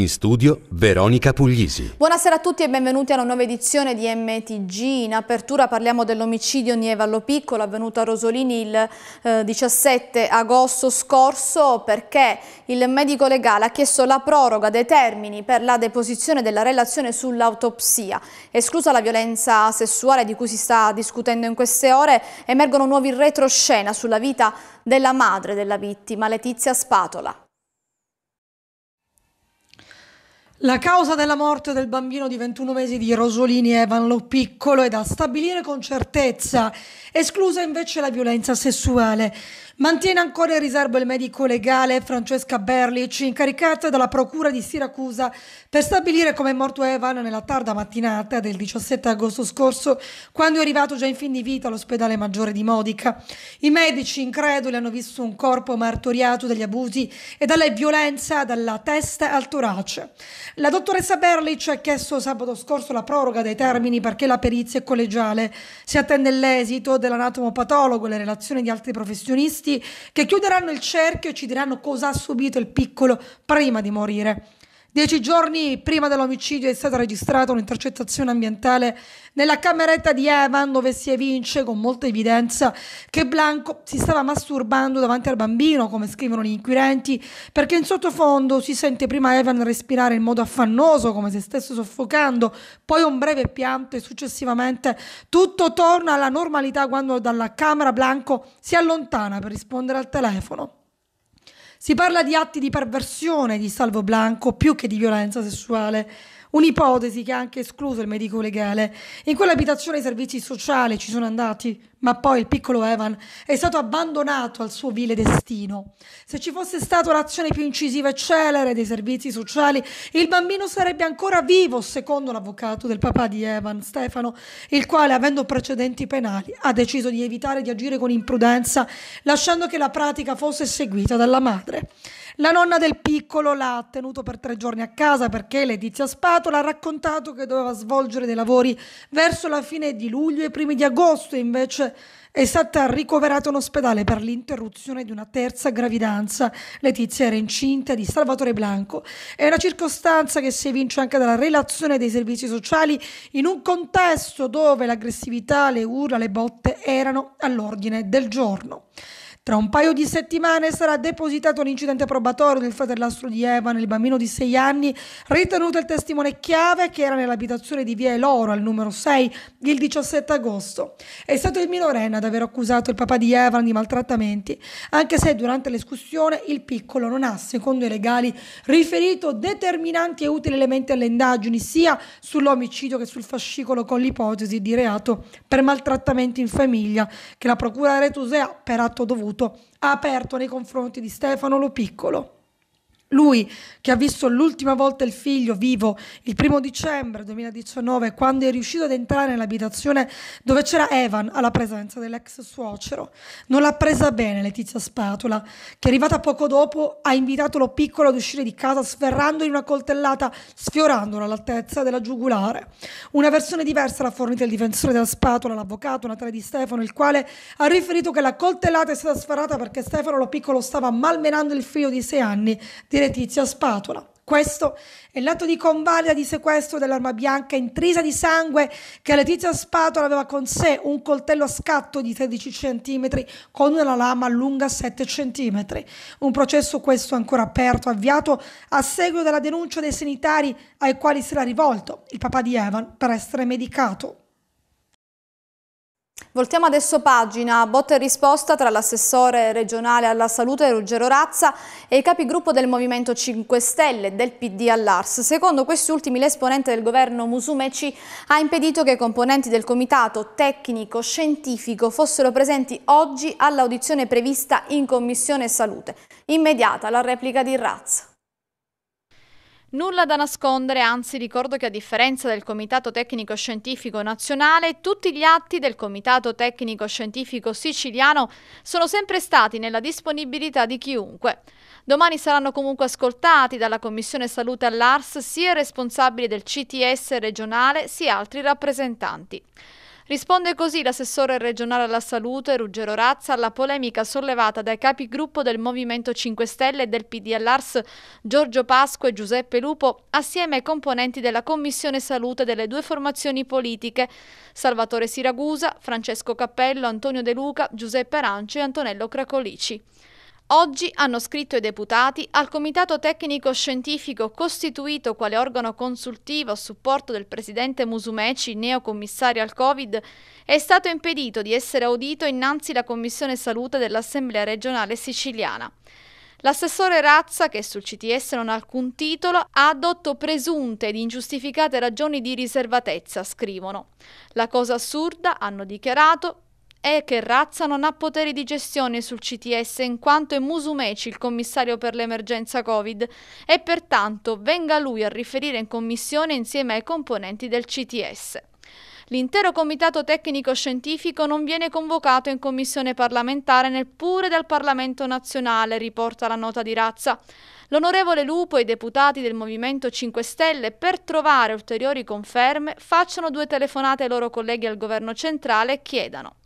In studio Veronica Puglisi. Buonasera a tutti e benvenuti a una nuova edizione di MTG. In apertura parliamo dell'omicidio Nievallo Piccolo avvenuto a Rosolini il eh, 17 agosto scorso perché il medico legale ha chiesto la proroga dei termini per la deposizione della relazione sull'autopsia. Esclusa la violenza sessuale di cui si sta discutendo in queste ore, emergono nuovi retroscena sulla vita della madre della vittima, Letizia Spatola. La causa della morte del bambino di 21 mesi di Rosolini Evan Lo Piccolo è da stabilire con certezza, esclusa invece la violenza sessuale. Mantiene ancora in riserva il medico legale Francesca Berlic, incaricata dalla Procura di Siracusa per stabilire come è morto Evan nella tarda mattinata del 17 agosto scorso, quando è arrivato già in fin di vita all'ospedale maggiore di Modica. I medici increduli hanno visto un corpo martoriato dagli abusi e dalla violenza dalla testa al torace. La dottoressa Berlich ha chiesto sabato scorso la proroga dei termini perché la perizia è collegiale. Si attende l'esito dell'anatomopatologo e le relazioni di altri professionisti che chiuderanno il cerchio e ci diranno cosa ha subito il piccolo prima di morire. Dieci giorni prima dell'omicidio è stata registrata un'intercettazione ambientale nella cameretta di Evan dove si evince con molta evidenza che Blanco si stava masturbando davanti al bambino, come scrivono gli inquirenti, perché in sottofondo si sente prima Evan respirare in modo affannoso, come se stesse soffocando, poi un breve pianto e successivamente tutto torna alla normalità quando dalla camera Blanco si allontana per rispondere al telefono. Si parla di atti di perversione di Salvo Blanco più che di violenza sessuale Un'ipotesi che ha anche escluso il medico legale. In quell'abitazione i servizi sociali ci sono andati, ma poi il piccolo Evan è stato abbandonato al suo vile destino. Se ci fosse stata un'azione più incisiva e celere dei servizi sociali, il bambino sarebbe ancora vivo, secondo l'avvocato del papà di Evan, Stefano, il quale, avendo precedenti penali, ha deciso di evitare di agire con imprudenza, lasciando che la pratica fosse seguita dalla madre. La nonna del piccolo l'ha tenuto per tre giorni a casa perché Letizia Spatola ha raccontato che doveva svolgere dei lavori verso la fine di luglio e primi di agosto, invece è stata ricoverata in ospedale per l'interruzione di una terza gravidanza. Letizia era incinta di Salvatore Blanco. È una circostanza che si evince anche dalla relazione dei servizi sociali in un contesto dove l'aggressività, le urla, le botte erano all'ordine del giorno. Tra un paio di settimane sarà depositato l'incidente probatorio del fratellastro di Evan, il bambino di 6 anni, ritenuto il testimone chiave che era nell'abitazione di Via Eloro al numero 6 il 17 agosto. È stato il minorenne ad aver accusato il papà di Evan di maltrattamenti, anche se durante l'escursione il piccolo non ha, secondo i legali, riferito determinanti e utili elementi alle indagini sia sull'omicidio che sul fascicolo con l'ipotesi di reato per maltrattamenti in famiglia che la procura retusea per atto dovuto avuto, ha aperto nei confronti di Stefano Lo Piccolo. Lui che ha visto l'ultima volta il figlio vivo il primo dicembre 2019, quando è riuscito ad entrare nell'abitazione dove c'era Evan alla presenza dell'ex suocero, non l'ha presa bene Letizia Spatola, che arrivata poco dopo ha invitato lo piccolo ad uscire di casa sferrandogli una coltellata, sfiorandola all'altezza della giugulare. Una versione diversa l'ha fornita il difensore della Spatola, l'avvocato Natale di Stefano, il quale ha riferito che la coltellata è stata sferrata perché Stefano lo piccolo stava malmenando il figlio di sei anni. Di Letizia Spatola. Questo è l'atto di convalida di sequestro dell'arma bianca intrisa di sangue che Letizia Spatola aveva con sé, un coltello a scatto di 13 cm con una lama lunga 7 cm. Un processo questo ancora aperto, avviato a seguito della denuncia dei sanitari ai quali si era rivolto il papà di Evan per essere medicato. Voltiamo adesso pagina, botta e risposta tra l'assessore regionale alla salute Ruggero Razza e i capigruppo del Movimento 5 Stelle del PD all'Ars. Secondo questi ultimi l'esponente del governo Musumeci ha impedito che i componenti del comitato tecnico-scientifico fossero presenti oggi all'audizione prevista in Commissione Salute. Immediata la replica di Razza. Nulla da nascondere, anzi ricordo che a differenza del Comitato Tecnico Scientifico Nazionale, tutti gli atti del Comitato Tecnico Scientifico Siciliano sono sempre stati nella disponibilità di chiunque. Domani saranno comunque ascoltati dalla Commissione Salute all'ARS sia i responsabili del CTS regionale sia altri rappresentanti. Risponde così l'assessore regionale alla salute Ruggero Razza alla polemica sollevata dai capigruppo del Movimento 5 Stelle e del PD all'Ars Giorgio Pasco e Giuseppe Lupo assieme ai componenti della Commissione Salute delle due formazioni politiche Salvatore Siragusa, Francesco Cappello, Antonio De Luca, Giuseppe Arancio e Antonello Cracolici. Oggi hanno scritto i deputati al Comitato Tecnico Scientifico costituito quale organo consultivo a supporto del presidente Musumeci, neocommissario al Covid, è stato impedito di essere audito innanzi alla Commissione Salute dell'Assemblea regionale siciliana. L'assessore Razza, che sul CTS non ha alcun titolo, ha adotto presunte ed ingiustificate ragioni di riservatezza, scrivono. La cosa assurda, hanno dichiarato, è che Razza non ha poteri di gestione sul CTS in quanto è Musumeci il commissario per l'emergenza Covid e pertanto venga lui a riferire in commissione insieme ai componenti del CTS. L'intero comitato tecnico-scientifico non viene convocato in commissione parlamentare neppure dal Parlamento nazionale, riporta la nota di razza. L'onorevole Lupo e i deputati del Movimento 5 Stelle, per trovare ulteriori conferme, facciano due telefonate ai loro colleghi al governo centrale e chiedano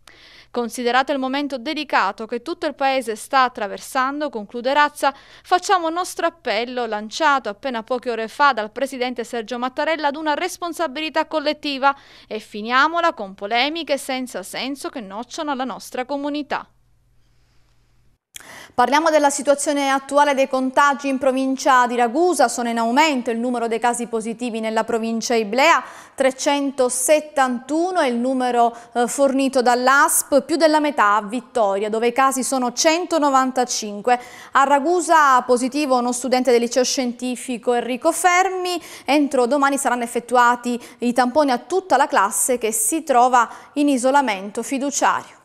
Considerato il momento delicato che tutto il Paese sta attraversando, conclude Razza, facciamo nostro appello lanciato appena poche ore fa dal Presidente Sergio Mattarella ad una responsabilità collettiva e finiamola con polemiche senza senso che nocciano la nostra comunità. Parliamo della situazione attuale dei contagi in provincia di Ragusa, sono in aumento il numero dei casi positivi nella provincia Iblea, 371 è il numero eh, fornito dall'ASP, più della metà a Vittoria dove i casi sono 195. A Ragusa positivo uno studente del liceo scientifico Enrico Fermi, entro domani saranno effettuati i tamponi a tutta la classe che si trova in isolamento fiduciario.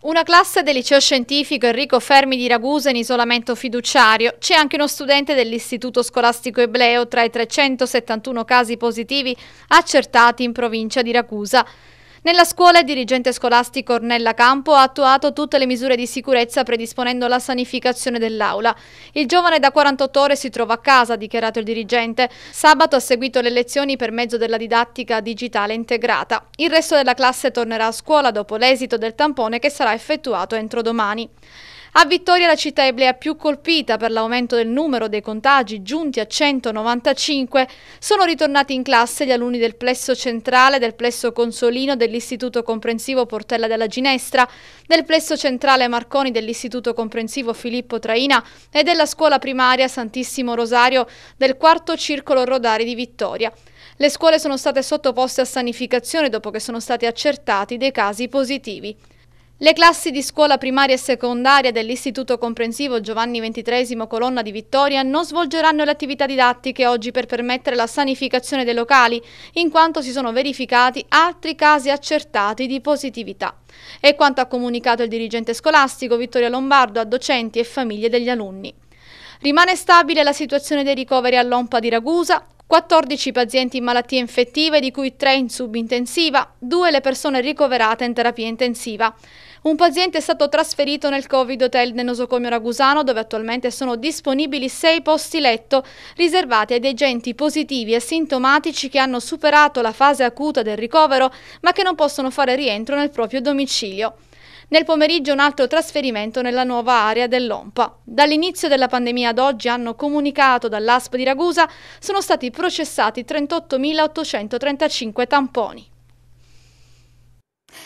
Una classe del liceo scientifico Enrico Fermi di Ragusa in isolamento fiduciario. C'è anche uno studente dell'istituto scolastico Ebleo tra i 371 casi positivi accertati in provincia di Ragusa. Nella scuola il dirigente scolastico Ornella Campo ha attuato tutte le misure di sicurezza predisponendo la sanificazione dell'aula. Il giovane da 48 ore si trova a casa, ha dichiarato il dirigente. Sabato ha seguito le lezioni per mezzo della didattica digitale integrata. Il resto della classe tornerà a scuola dopo l'esito del tampone che sarà effettuato entro domani. A Vittoria la città eblea più colpita per l'aumento del numero dei contagi giunti a 195 sono ritornati in classe gli alunni del plesso centrale, del plesso consolino dell'istituto comprensivo Portella della Ginestra, del plesso centrale Marconi dell'istituto comprensivo Filippo Traina e della scuola primaria Santissimo Rosario del quarto circolo rodari di Vittoria. Le scuole sono state sottoposte a sanificazione dopo che sono stati accertati dei casi positivi. Le classi di scuola primaria e secondaria dell'Istituto Comprensivo Giovanni XXIII Colonna di Vittoria non svolgeranno le attività didattiche oggi per permettere la sanificazione dei locali, in quanto si sono verificati altri casi accertati di positività. È quanto ha comunicato il dirigente scolastico Vittorio Lombardo a docenti e famiglie degli alunni. Rimane stabile la situazione dei ricoveri all'Ompa di Ragusa, 14 pazienti in malattie infettive, di cui 3 in subintensiva, 2 le persone ricoverate in terapia intensiva. Un paziente è stato trasferito nel Covid Hotel del nosocomio ragusano dove attualmente sono disponibili sei posti letto riservati ai degenti positivi e sintomatici che hanno superato la fase acuta del ricovero ma che non possono fare rientro nel proprio domicilio. Nel pomeriggio un altro trasferimento nella nuova area dell'OMPA. Dall'inizio della pandemia ad oggi hanno comunicato dall'ASP di Ragusa sono stati processati 38.835 tamponi.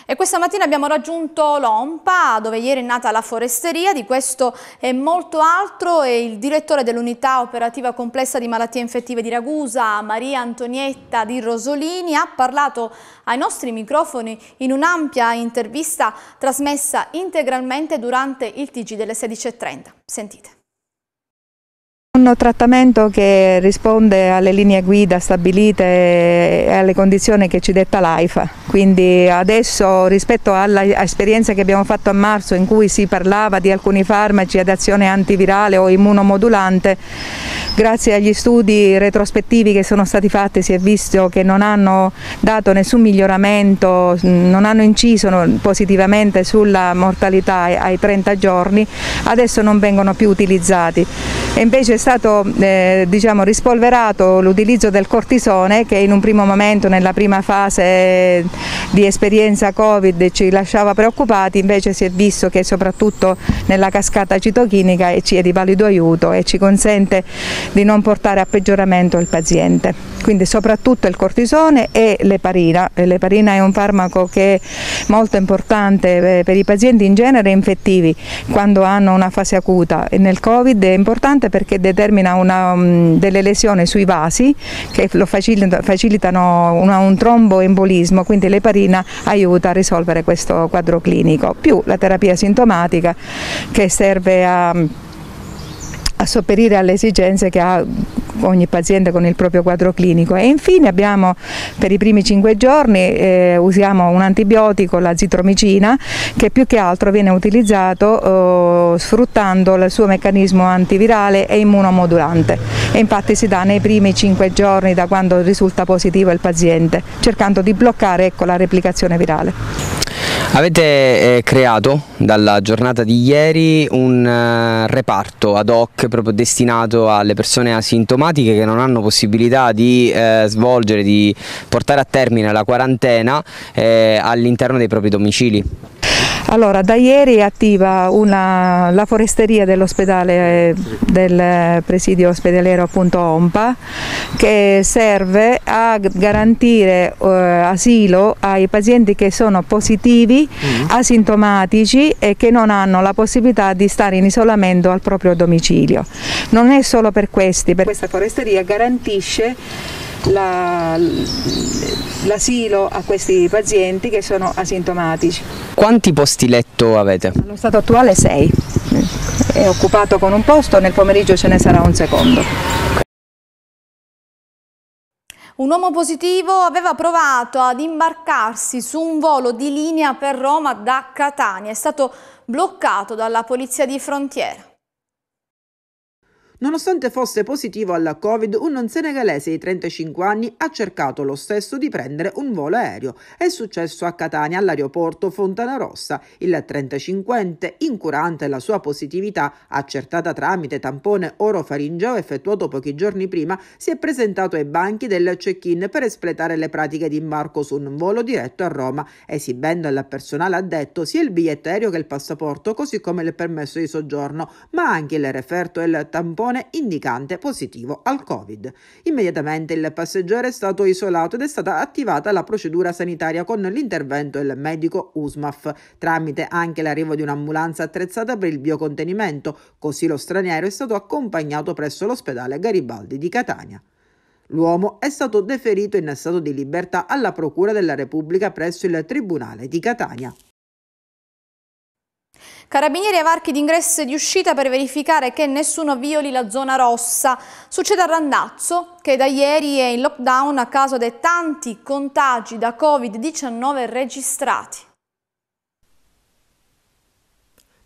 E questa mattina abbiamo raggiunto l'OMPA, dove ieri è nata la foresteria, di questo e molto altro e il direttore dell'unità operativa complessa di malattie infettive di Ragusa, Maria Antonietta di Rosolini, ha parlato ai nostri microfoni in un'ampia intervista trasmessa integralmente durante il TG delle 16.30. Sentite. Un trattamento che risponde alle linee guida stabilite e alle condizioni che ci detta l'AIFA, quindi adesso rispetto all'esperienza che abbiamo fatto a marzo in cui si parlava di alcuni farmaci ad azione antivirale o immunomodulante, grazie agli studi retrospettivi che sono stati fatti si è visto che non hanno dato nessun miglioramento, non hanno inciso positivamente sulla mortalità ai 30 giorni, adesso non vengono più utilizzati. E invece è stato eh, diciamo, rispolverato l'utilizzo del cortisone che in un primo momento nella prima fase di esperienza Covid ci lasciava preoccupati, invece si è visto che soprattutto nella cascata citochinica ci è di valido aiuto e ci consente di non portare a peggioramento il paziente. Quindi soprattutto il cortisone e l'eparina. L'eparina è un farmaco che è molto importante eh, per i pazienti in genere infettivi quando hanno una fase acuta e nel Covid è importante perché deve determina una, mm, delle lesioni sui vasi che lo facilitano una, un tromboembolismo, quindi l'eparina aiuta a risolvere questo quadro clinico, più la terapia sintomatica che serve a a sopperire alle esigenze che ha ogni paziente con il proprio quadro clinico e infine abbiamo per i primi 5 giorni eh, usiamo un antibiotico, la zitromicina, che più che altro viene utilizzato eh, sfruttando il suo meccanismo antivirale e immunomodulante e infatti si dà nei primi 5 giorni da quando risulta positivo il paziente, cercando di bloccare ecco, la replicazione virale. Avete eh, creato dalla giornata di ieri un eh, reparto ad hoc proprio destinato alle persone asintomatiche che non hanno possibilità di eh, svolgere, di portare a termine la quarantena eh, all'interno dei propri domicili. Allora, da ieri è attiva una, la foresteria dell'ospedale del presidio ospedaliero appunto OMPA che serve a garantire eh, asilo ai pazienti che sono positivi, mm. asintomatici e che non hanno la possibilità di stare in isolamento al proprio domicilio. Non è solo per questi, per questa foresteria garantisce l'asilo a questi pazienti che sono asintomatici. Quanti posti letto avete? Allo stato attuale 6, è occupato con un posto, nel pomeriggio ce ne sarà un secondo. Un uomo positivo aveva provato ad imbarcarsi su un volo di linea per Roma da Catania. È stato bloccato dalla polizia di frontiera. Nonostante fosse positivo alla Covid, un non senegalese di 35 anni ha cercato lo stesso di prendere un volo aereo. È successo a Catania all'aeroporto Fontana Rossa. Il 35enne, incurante la sua positività, accertata tramite tampone orofaringeo effettuato pochi giorni prima, si è presentato ai banchi del check-in per espletare le pratiche di imbarco su un volo diretto a Roma, esibendo al personale addetto sia il biglietto aereo che il passaporto, così come il permesso di soggiorno, ma anche il referto e il tampone tampone indicante positivo al Covid. Immediatamente il passeggero è stato isolato ed è stata attivata la procedura sanitaria con l'intervento del medico USMAF, tramite anche l'arrivo di un'ambulanza attrezzata per il biocontenimento, così lo straniero è stato accompagnato presso l'ospedale Garibaldi di Catania. L'uomo è stato deferito in stato di libertà alla Procura della Repubblica presso il Tribunale di Catania. Carabinieri e varchi d'ingresso e di uscita per verificare che nessuno violi la zona rossa. Succede a Randazzo, che da ieri è in lockdown a causa dei tanti contagi da Covid-19 registrati.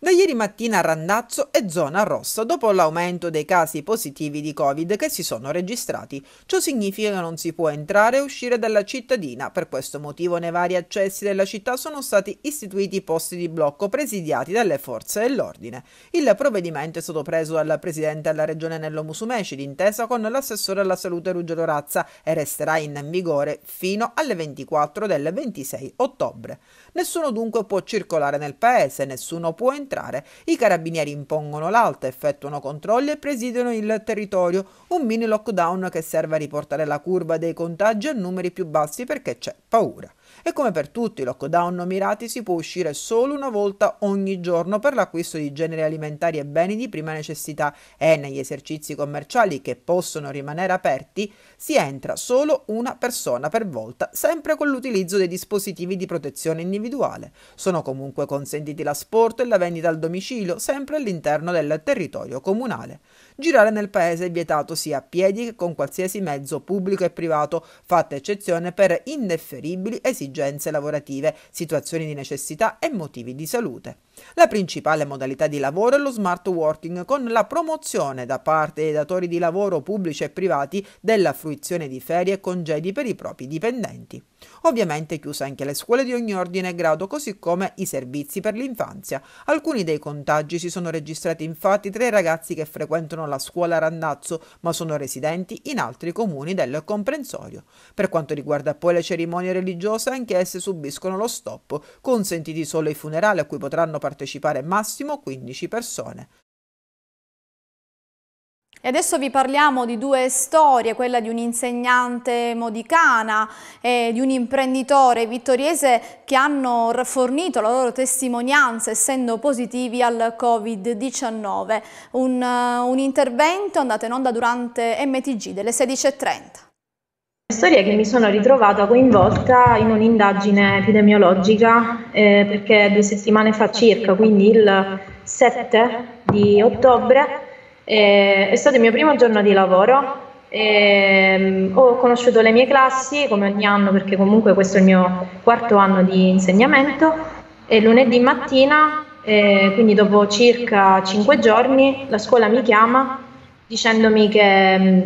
Da ieri mattina Randazzo è zona rossa dopo l'aumento dei casi positivi di Covid che si sono registrati. Ciò significa che non si può entrare e uscire dalla cittadina. Per questo motivo nei vari accessi della città sono stati istituiti posti di blocco presidiati dalle forze dell'ordine. Il provvedimento è stato preso dal presidente della regione Nello Musumeci d'intesa con l'assessore alla salute Ruggero Razza e resterà in vigore fino alle 24 del 26 ottobre. Nessuno dunque può circolare nel paese, nessuno può entrare. I carabinieri impongono l'alta, effettuano controlli e presidiano il territorio. Un mini lockdown che serve a riportare la curva dei contagi a numeri più bassi perché c'è paura. E come per tutti i lockdown mirati si può uscire solo una volta ogni giorno per l'acquisto di generi alimentari e beni di prima necessità e negli esercizi commerciali che possono rimanere aperti si entra solo una persona per volta, sempre con l'utilizzo dei dispositivi di protezione individuale. Sono comunque consentiti l'asporto e la vendita al domicilio, sempre all'interno del territorio comunale. Girare nel paese è vietato sia a piedi che con qualsiasi mezzo pubblico e privato, fatta eccezione per indefferibili esigenze lavorative, situazioni di necessità e motivi di salute. La principale modalità di lavoro è lo smart working, con la promozione da parte dei datori di lavoro pubblici e privati della fruizione di ferie e congedi per i propri dipendenti. Ovviamente chiuse anche le scuole di ogni ordine e grado, così come i servizi per l'infanzia. Alcuni dei contagi si sono registrati infatti tra i ragazzi che frequentano la scuola Randazzo, ma sono residenti in altri comuni del comprensorio. Per quanto riguarda poi le cerimonie religiose, anche esse subiscono lo stop, consentiti solo i funerali a cui potranno partecipare partecipare massimo 15 persone. E adesso vi parliamo di due storie, quella di un'insegnante modicana e di un imprenditore vittoriese che hanno fornito la loro testimonianza essendo positivi al Covid-19. Un, eh, un intervento andato in onda durante MTG delle 16.30 storia che mi sono ritrovata coinvolta in un'indagine epidemiologica eh, perché due settimane fa circa, quindi il 7 di ottobre, eh, è stato il mio primo giorno di lavoro. Eh, ho conosciuto le mie classi come ogni anno perché comunque questo è il mio quarto anno di insegnamento e lunedì mattina, eh, quindi dopo circa 5 giorni, la scuola mi chiama dicendomi che mm,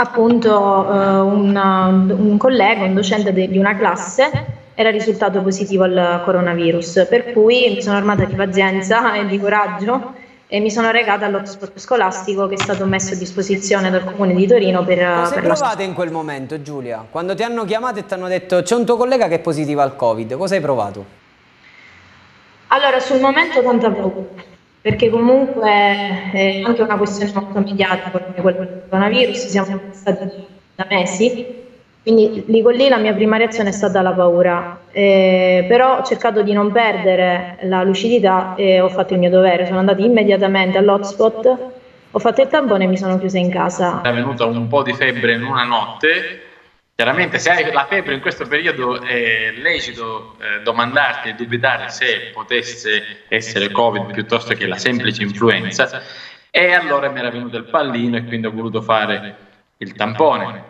appunto eh, una, un collega, un docente de, di una classe era risultato positivo al coronavirus, per cui mi sono armata di pazienza e di coraggio e mi sono recata all'hotspot scolastico che è stato messo a disposizione dal comune di Torino per... Cosa per provato la... in quel momento Giulia? Quando ti hanno chiamato e ti hanno detto c'è un tuo collega che è positivo al covid, cosa hai provato? Allora sul momento tanta paura perché comunque è anche una questione molto mediatica come quella del coronavirus, siamo stati da mesi, quindi lì con lì la mia prima reazione è stata la paura, eh, però ho cercato di non perdere la lucidità e ho fatto il mio dovere, sono andata immediatamente all'hotspot, ho fatto il tampone e mi sono chiusa in casa. È venuta un po' di febbre in una notte Chiaramente se hai la febbre in questo periodo eh, è lecito eh, domandarti e dubitare se potesse essere Covid piuttosto che la semplice influenza e allora mi era venuto il pallino e quindi ho voluto fare il tampone.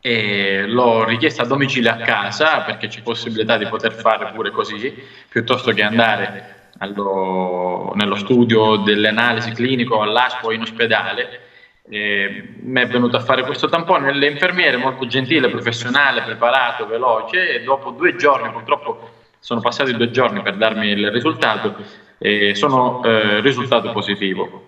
E l'ho richiesto a domicilio a casa perché c'è possibilità di poter fare pure così piuttosto che andare allo, nello studio dell'analisi clinico all'ASPO in ospedale mi è venuto a fare questo tampone l'infermiere molto gentile, professionale, preparato, veloce e dopo due giorni, purtroppo sono passati due giorni per darmi il risultato, eh, sono eh, risultato positivo.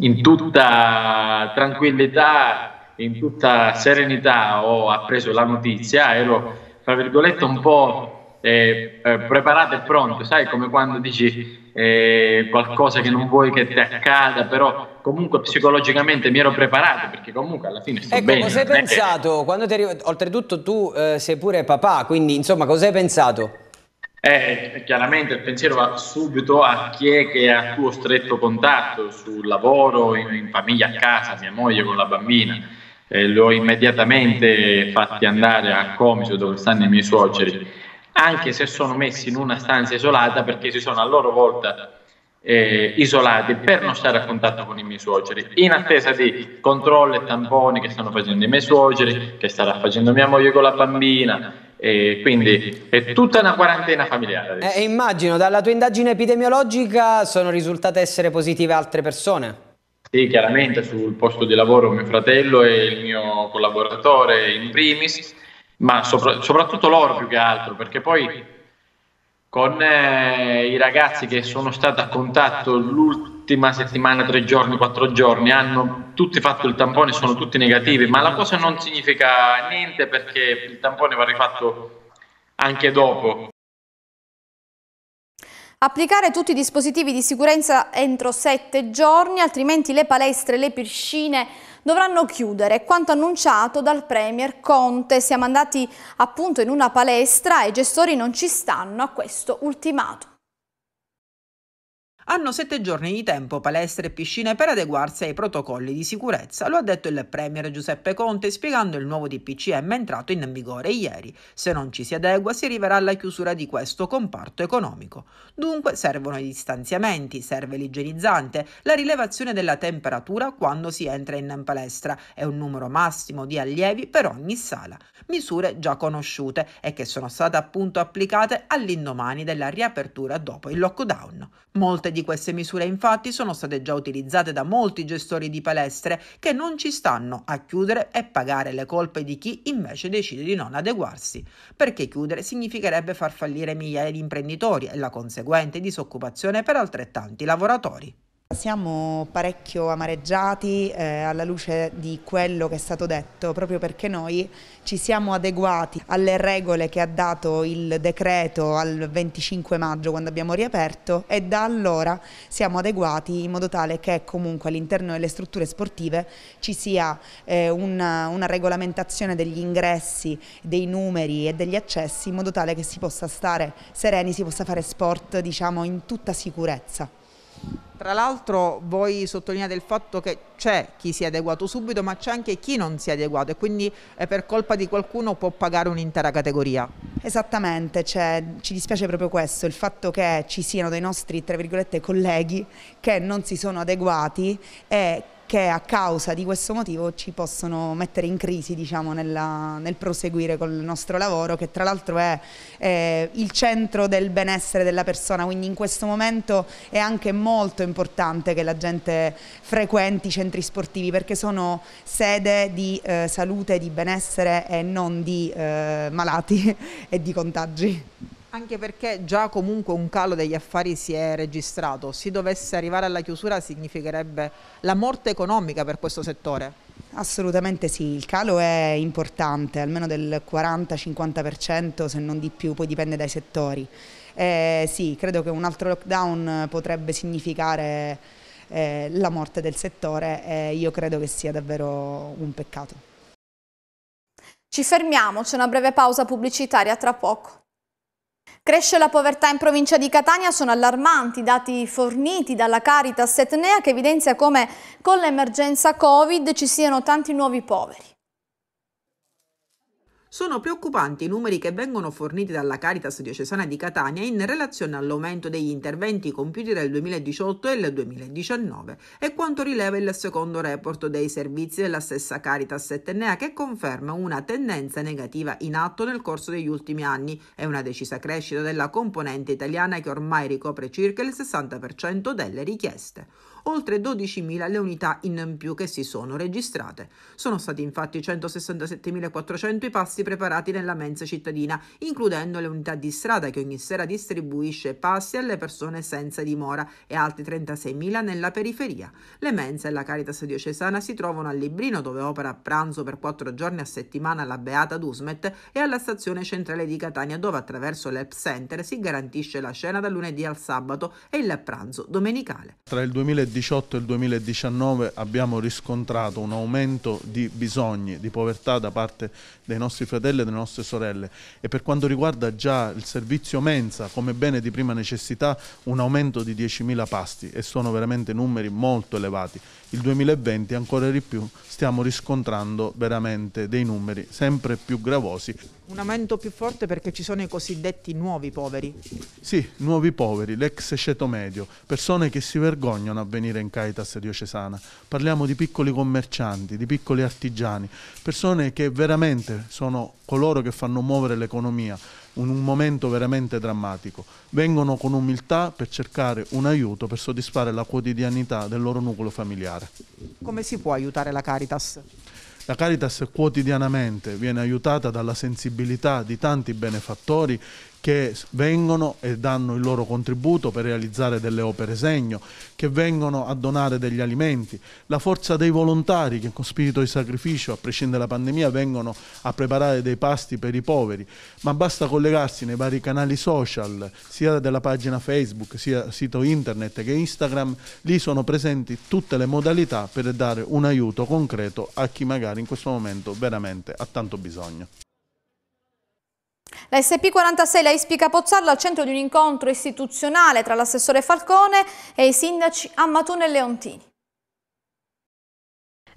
In tutta tranquillità, in tutta serenità ho appreso la notizia, ero tra virgolette un po' eh, eh, preparato e pronto, sai come quando dici eh, qualcosa che non vuoi che ti accada, però comunque psicologicamente mi ero preparato perché comunque alla fine sto ecco, bene. Cosa hai pensato? Che... Quando ti arrivo... Oltretutto tu eh, sei pure papà, quindi insomma cosa hai pensato? Eh, chiaramente il pensiero va subito a chi è che è a tuo stretto contatto, sul lavoro, in, in famiglia, a casa, mia moglie con la bambina. Eh, li ho immediatamente fatti andare a Comiso dove stanno i miei suoceri anche se sono messi in una stanza isolata perché si sono a loro volta eh, isolati per non stare a contatto con i miei suoceri, in attesa di controlli e tamponi che stanno facendo i miei suoceri, che starà facendo mia moglie con la bambina. E quindi è tutta una quarantena familiare. Eh, immagino, dalla tua indagine epidemiologica sono risultate essere positive altre persone? Sì, chiaramente sul posto di lavoro mio fratello e il mio collaboratore in primis, ma ah, sopra- soprattutto loro più che altro, perché poi con eh, i ragazzi che sono stati a contatto l'ultima settimana, tre giorni, quattro giorni, hanno tutti fatto il tampone, sono tutti negativi, ma la cosa non significa niente perché il tampone va rifatto anche dopo. Applicare tutti i dispositivi di sicurezza entro sette giorni, altrimenti le palestre, le piscine dovranno chiudere, quanto annunciato dal Premier Conte. Siamo andati appunto in una palestra e i gestori non ci stanno a questo ultimato. Hanno sette giorni di tempo palestre e piscine per adeguarsi ai protocolli di sicurezza, lo ha detto il Premier Giuseppe Conte spiegando il nuovo DPCM entrato in vigore ieri. Se non ci si adegua si arriverà alla chiusura di questo comparto economico. Dunque servono i distanziamenti, serve l'igienizzante, la rilevazione della temperatura quando si entra in palestra e un numero massimo di allievi per ogni sala. Misure già conosciute e che sono state appunto applicate all'indomani della riapertura dopo il lockdown. Molte di queste misure infatti sono state già utilizzate da molti gestori di palestre che non ci stanno a chiudere e pagare le colpe di chi invece decide di non adeguarsi, perché chiudere significherebbe far fallire migliaia di imprenditori e la conseguente disoccupazione per altrettanti lavoratori. Siamo parecchio amareggiati eh, alla luce di quello che è stato detto, proprio perché noi ci siamo adeguati alle regole che ha dato il decreto al 25 maggio quando abbiamo riaperto e da allora siamo adeguati in modo tale che comunque all'interno delle strutture sportive ci sia eh, una, una regolamentazione degli ingressi, dei numeri e degli accessi in modo tale che si possa stare sereni, si possa fare sport diciamo in tutta sicurezza. Tra l'altro voi sottolineate il fatto che c'è chi si è adeguato subito, ma c'è anche chi non si è adeguato e quindi eh, per colpa di qualcuno può pagare un'intera categoria. Esattamente, cioè, ci dispiace proprio questo, il fatto che ci siano dei nostri, colleghi che non si sono adeguati e che a causa di questo motivo ci possono mettere in crisi diciamo, nella, nel proseguire col nostro lavoro che tra l'altro è eh, il centro del benessere della persona quindi in questo momento è anche molto importante che la gente frequenti i centri sportivi perché sono sede di eh, salute, di benessere e non di eh, malati e di contagi. Anche perché già comunque un calo degli affari si è registrato, si dovesse arrivare alla chiusura significherebbe la morte economica per questo settore? Assolutamente sì, il calo è importante, almeno del 40-50% se non di più, poi dipende dai settori. Eh, sì, credo che un altro lockdown potrebbe significare eh, la morte del settore e io credo che sia davvero un peccato. Ci fermiamo, c'è una breve pausa pubblicitaria tra poco. Cresce la povertà in provincia di Catania, sono allarmanti i dati forniti dalla Caritas Etnea che evidenzia come con l'emergenza Covid ci siano tanti nuovi poveri. Sono preoccupanti i numeri che vengono forniti dalla Caritas diocesana di Catania in relazione all'aumento degli interventi compiuti nel 2018 e nel 2019 e quanto rileva il secondo report dei servizi della stessa Caritas Etnea che conferma una tendenza negativa in atto nel corso degli ultimi anni e una decisa crescita della componente italiana che ormai ricopre circa il 60% delle richieste oltre 12.000 le unità in più che si sono registrate. Sono stati infatti 167.400 i passi preparati nella mensa cittadina, includendo le unità di strada che ogni sera distribuisce passi alle persone senza dimora e altri 36.000 nella periferia. Le mense e la Caritas diocesana si trovano a Librino dove opera a pranzo per quattro giorni a settimana la Beata Dusmet e alla stazione centrale di Catania dove attraverso l'Help Center si garantisce la scena dal lunedì al sabato e il pranzo domenicale. Tra il 2010 2018 e il 2019 abbiamo riscontrato un aumento di bisogni, di povertà da parte dei nostri fratelli e delle nostre sorelle e per quanto riguarda già il servizio mensa come bene di prima necessità un aumento di 10.000 pasti e sono veramente numeri molto elevati il 2020 ancora di più stiamo riscontrando veramente dei numeri sempre più gravosi. Un aumento più forte perché ci sono i cosiddetti nuovi poveri. Sì, nuovi poveri, l'ex ceto medio, persone che si vergognano a venire in Caritas diocesana. Parliamo di piccoli commercianti, di piccoli artigiani, persone che veramente sono coloro che fanno muovere l'economia un, un momento veramente drammatico. Vengono con umiltà per cercare un aiuto per soddisfare la quotidianità del loro nucleo familiare. Come si può aiutare la Caritas? La Caritas quotidianamente viene aiutata dalla sensibilità di tanti benefattori che vengono e danno il loro contributo per realizzare delle opere segno, che vengono a donare degli alimenti, la forza dei volontari che con spirito di sacrificio, a prescindere dalla pandemia, vengono a preparare dei pasti per i poveri, ma basta collegarsi nei vari canali social, sia della pagina Facebook, sia sito internet che Instagram, lì sono presenti tutte le modalità per dare un aiuto concreto a chi magari in questo momento veramente ha tanto bisogno. La SP46 la Ispica Pozzarlo al centro di un incontro istituzionale tra l'assessore Falcone e i sindaci Ammatone e Leontini.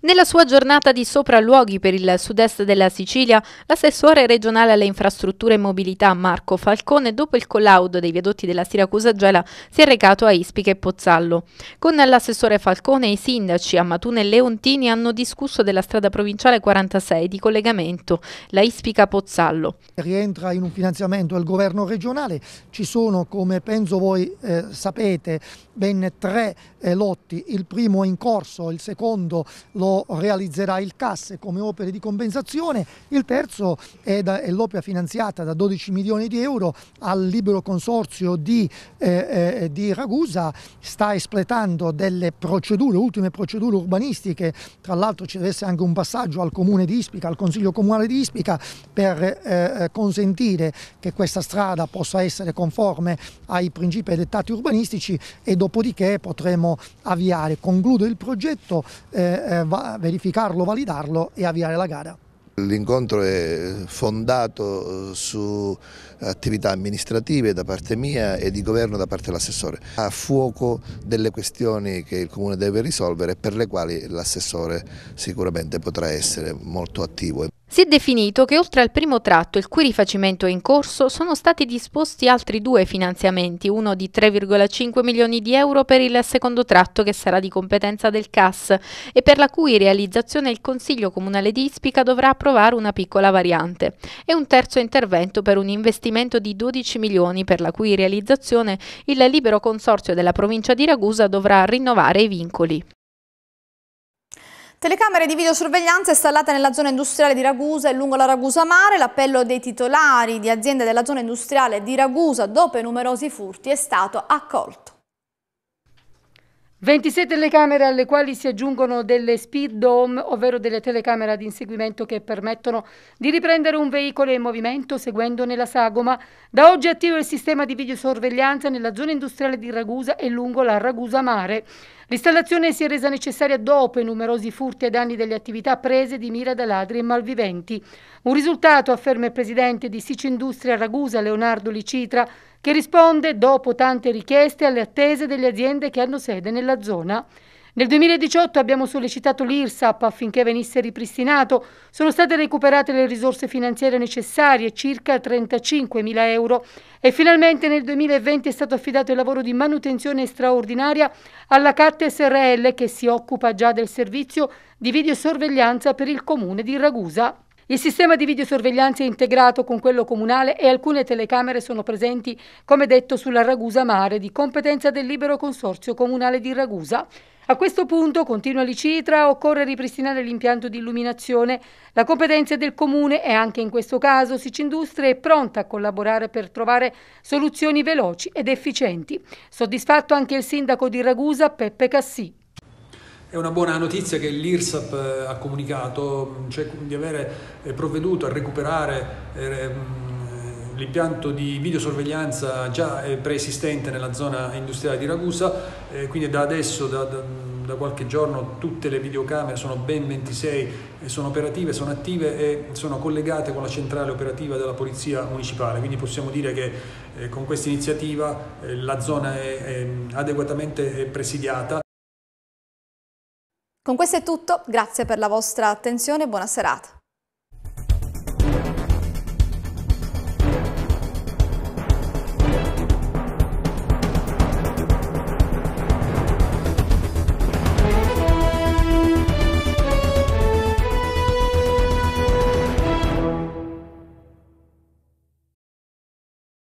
Nella sua giornata di sopralluoghi per il sud-est della Sicilia, l'assessore regionale alle infrastrutture e mobilità Marco Falcone, dopo il collaudo dei viadotti della Siracusa Gela, si è recato a Ispica e Pozzallo. Con l'assessore Falcone i sindaci Ammatune e Leontini hanno discusso della strada provinciale 46 di collegamento, la Ispica-Pozzallo. Rientra in un finanziamento del governo regionale, ci sono come penso voi eh, sapete ben tre eh, lotti, il primo in corso, il secondo lo realizzerà il CAS come opere di compensazione, il terzo è, è l'opera finanziata da 12 milioni di euro al libero consorzio di, eh, eh, di Ragusa, sta espletando delle procedure, ultime procedure urbanistiche, tra l'altro ci deve essere anche un passaggio al comune di Ispica, al consiglio comunale di Ispica per eh, eh consentire che questa strada possa essere conforme ai principi e dettati urbanistici e dopodiché potremo avviare. Concludo il progetto, eh, eh va verificarlo, validarlo e avviare la gara. L'incontro è fondato su attività amministrative da parte mia e di governo da parte dell'assessore, a fuoco delle questioni che il Comune deve risolvere e per le quali l'assessore sicuramente potrà essere molto attivo. Si è definito che oltre al primo tratto, il cui rifacimento è in corso, sono stati disposti altri due finanziamenti, uno di 3,5 milioni di euro per il secondo tratto che sarà di competenza del CAS e per la cui realizzazione il Consiglio Comunale di Ispica dovrà approvare una piccola variante, e un terzo intervento per un investimento di 12 milioni per la cui realizzazione il libero consorzio della provincia di Ragusa dovrà rinnovare i vincoli. Telecamere di videosorveglianza installate nella zona industriale di Ragusa e lungo la Ragusa Mare. L'appello dei titolari di aziende della zona industriale di Ragusa dopo i numerosi furti è stato accolto. 26 telecamere alle quali si aggiungono delle speed dome, ovvero delle telecamere ad inseguimento che permettono di riprendere un veicolo in movimento seguendone la sagoma. Da oggi è attivo il sistema di videosorveglianza nella zona industriale di Ragusa e lungo la Ragusa Mare. L'installazione si è resa necessaria dopo i numerosi furti e danni delle attività prese di mira da ladri e malviventi. Un risultato, afferma il presidente di Sic Industria Ragusa, Leonardo Licitra, che risponde dopo tante richieste alle attese delle aziende che hanno sede nella zona. Nel 2018 abbiamo sollecitato l'IRSAP affinché venisse ripristinato. Sono state recuperate le risorse finanziarie necessarie, circa 35 mila euro. E finalmente nel 2020 è stato affidato il lavoro di manutenzione straordinaria alla CAT SRL che si occupa già del servizio di videosorveglianza per il comune di Ragusa. Il sistema di videosorveglianza è integrato con quello comunale e alcune telecamere sono presenti, come detto, sulla Ragusa Mare, di competenza del libero consorzio comunale di Ragusa. A questo punto, continua l'ICITRA, occorre ripristinare l'impianto di illuminazione. La competenza del Comune e anche in questo caso Sicindustria è pronta a collaborare per trovare soluzioni veloci ed efficienti. Soddisfatto anche il sindaco di Ragusa, Peppe Cassì. È una buona notizia che l'IRSAP eh, ha comunicato, cioè di avere eh, provveduto a recuperare eh, l'impianto di videosorveglianza già preesistente nella zona industriale di Ragusa, quindi da adesso, da, da da qualche giorno tutte le videocamere, sono ben 26, eh, sono operative, sono attive e sono collegate con la centrale operativa della Polizia Municipale, quindi possiamo dire che eh, con questa iniziativa eh, la zona è, è adeguatamente eh, presidiata. Con questo è tutto, grazie per la vostra attenzione e buona serata.